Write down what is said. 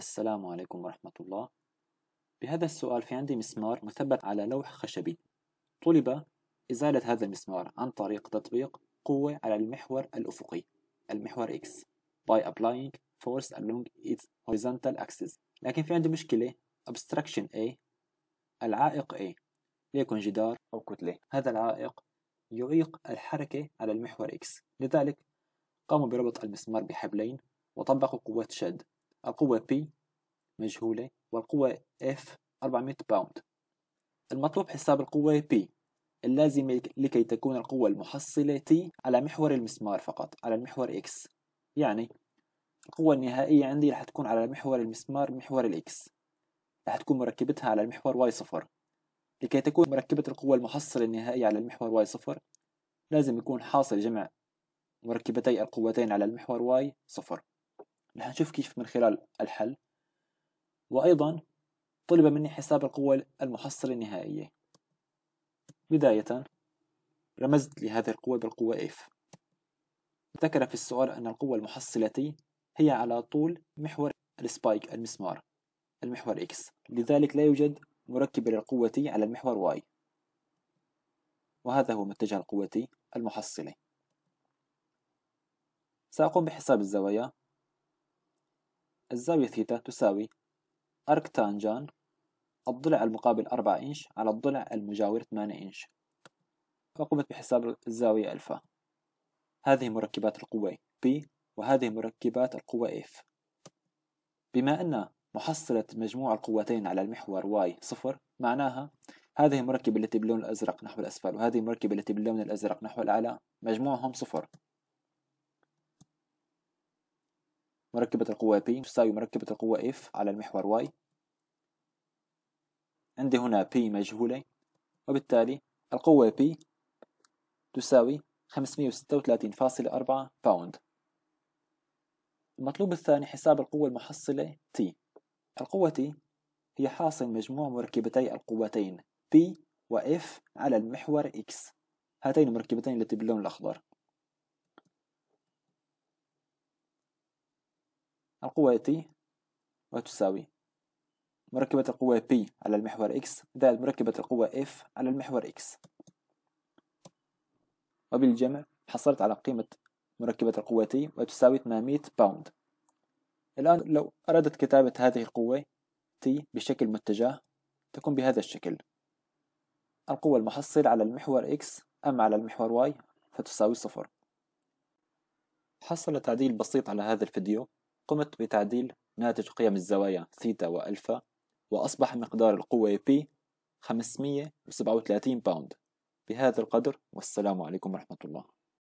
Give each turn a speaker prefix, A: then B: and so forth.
A: السلام عليكم ورحمة الله بهذا السؤال في عندي مسمار مثبت على لوح خشبي طلب إزالة هذا المسمار عن طريق تطبيق قوة على المحور الأفقي المحور X by applying force along its horizontal axis لكن في عندي مشكلة obstruction A العائق A ليكن جدار أو كتلة هذا العائق يعيق الحركة على المحور X لذلك قاموا بربط المسمار بحبلين وطبقوا قوة شد القوة P مجهولة والقوة F 400 باوند المطلوب حساب القوة P اللازمة لكي تكون القوة المحصلة T على محور المسمار فقط على المحور X يعني القوة النهائية عندي رح تكون على محور المسمار محور X رح تكون مركبتها على المحور y صفر لكي تكون مركبة القوة المحصلة النهائية على المحور y صفر لازم يكون حاصل جمع مركبتي القوتين على المحور y صفر رح نشوف كيف من خلال الحل وأيضا طلب مني حساب القوة المحصلة النهائية بداية رمزت لهذه القوة بالقوة F ذكر في السؤال أن القوة المحصلة T هي على طول محور السبايك المسمار المحور X لذلك لا يوجد مركب للقوة T على المحور Y وهذا هو متجه القوة المحصلة سأقوم بحساب الزوايا الزاوية ثيتا تساوي أركتانجان الضلع المقابل 4 إنش على الضلع المجاور 8 إنش فقمت بحساب الزاوية ألفا هذه مركبات القوة P وهذه مركبات القوة F بما أن محصلة مجموع القوتين على المحور Y صفر معناها هذه المركبة التي باللون الأزرق نحو الأسفل وهذه المركبة التي باللون الأزرق نحو الأعلى مجموعهم صفر مركبة القوة P تساوي مركبة القوة F على المحور Y عندي هنا P مجهولة وبالتالي القوة P تساوي 536.4 باوند المطلوب الثاني حساب القوة المحصلة T القوة T هي حاصل مجموع مركبتي القوتين P و F على المحور X هاتين المركبتين التي باللون الأخضر القوة T وتساوي مركبة القوة P على المحور X زائد مركبة القوة F على المحور X وبالجمع حصلت على قيمة مركبة القوة T وتساوي 800 باوند الآن لو أردت كتابة هذه القوة T بشكل متجه تكون بهذا الشكل القوة المحصلة على المحور X أم على المحور Y فتساوي صفر حصل تعديل بسيط على هذا الفيديو قمت بتعديل ناتج قيم الزوايا ثيتا وألفا وأصبح مقدار القوة P 537 باوند بهذا القدر والسلام عليكم ورحمة الله